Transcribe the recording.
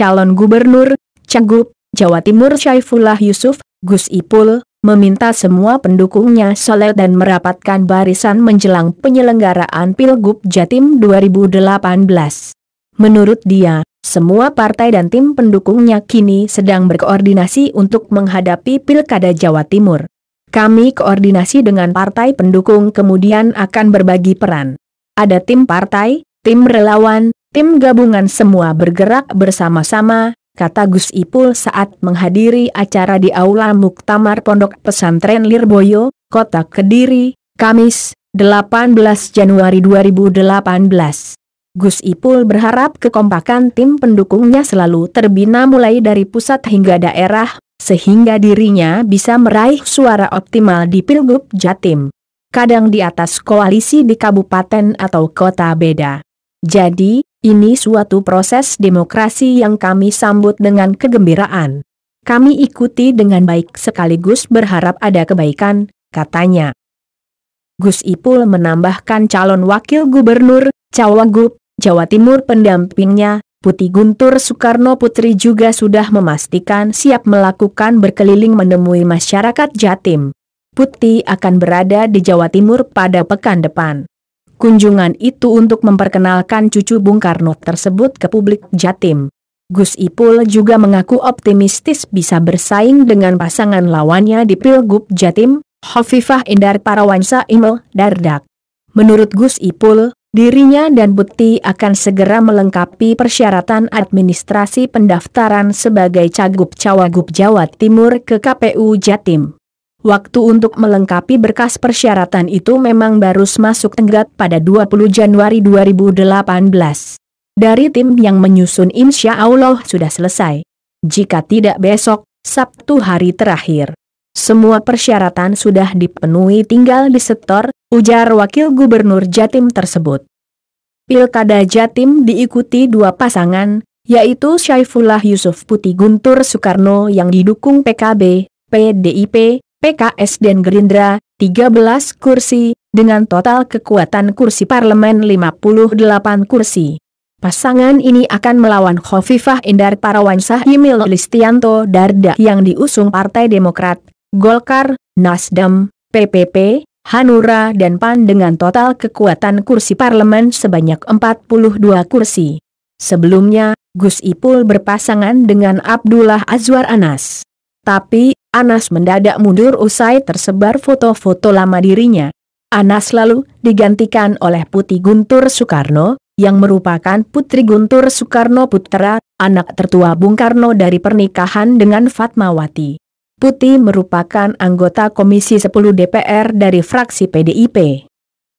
calon gubernur, Cagup, Jawa Timur Syaifullah Yusuf, Gus Ipul, meminta semua pendukungnya soleh dan merapatkan barisan menjelang penyelenggaraan Pilgub Jatim 2018. Menurut dia, semua partai dan tim pendukungnya kini sedang berkoordinasi untuk menghadapi Pilkada Jawa Timur. Kami koordinasi dengan partai pendukung kemudian akan berbagi peran. Ada tim partai, tim relawan, Tim gabungan semua bergerak bersama-sama, kata Gus Ipul saat menghadiri acara di Aula Muktamar Pondok Pesantren Lirboyo, Kota Kediri, Kamis, 18 Januari 2018. Gus Ipul berharap kekompakan tim pendukungnya selalu terbina mulai dari pusat hingga daerah, sehingga dirinya bisa meraih suara optimal di Pilgub Jatim. Kadang di atas koalisi di kabupaten atau kota beda. Jadi, ini suatu proses demokrasi yang kami sambut dengan kegembiraan. Kami ikuti dengan baik sekaligus berharap ada kebaikan, katanya. Gus Ipul menambahkan calon wakil gubernur, Cawagup, Jawa Timur pendampingnya, Putih Guntur Soekarno Putri juga sudah memastikan siap melakukan berkeliling menemui masyarakat Jatim. Putih akan berada di Jawa Timur pada pekan depan. Kunjungan itu untuk memperkenalkan cucu Bung Karno tersebut ke publik Jatim. Gus Ipul juga mengaku optimistis bisa bersaing dengan pasangan lawannya di Pilgub Jatim, Hovifah Indar Parawansa Imel Dardak. Menurut Gus Ipul, dirinya dan Buti akan segera melengkapi persyaratan administrasi pendaftaran sebagai Cagup Cawagup Jawa Timur ke KPU Jatim. Waktu untuk melengkapi berkas persyaratan itu memang baru masuk tenggat pada 20 Januari 2018. Dari tim yang menyusun insya Allah sudah selesai. Jika tidak besok, Sabtu hari terakhir. Semua persyaratan sudah dipenuhi tinggal disetor, ujar Wakil Gubernur Jatim tersebut. Pilkada Jatim diikuti dua pasangan, yaitu Syaifullah Yusuf Putih Guntur Soekarno yang didukung PKB, PDIP, PKS dan Gerindra, 13 kursi, dengan total kekuatan kursi parlemen 58 kursi. Pasangan ini akan melawan Khofifah Indar Parawansa Emil Listianto Darda yang diusung Partai Demokrat, Golkar, Nasdem, PPP, Hanura dan PAN dengan total kekuatan kursi parlemen sebanyak 42 kursi. Sebelumnya, Gus Ipul berpasangan dengan Abdullah Azwar Anas. Tapi, Anas mendadak mundur usai tersebar foto-foto lama dirinya. Anas lalu digantikan oleh Putih Guntur Soekarno, yang merupakan putri Guntur Soekarno Putra, anak tertua Bung Karno dari pernikahan dengan Fatmawati. Putih merupakan anggota Komisi 10 DPR dari fraksi PDIP.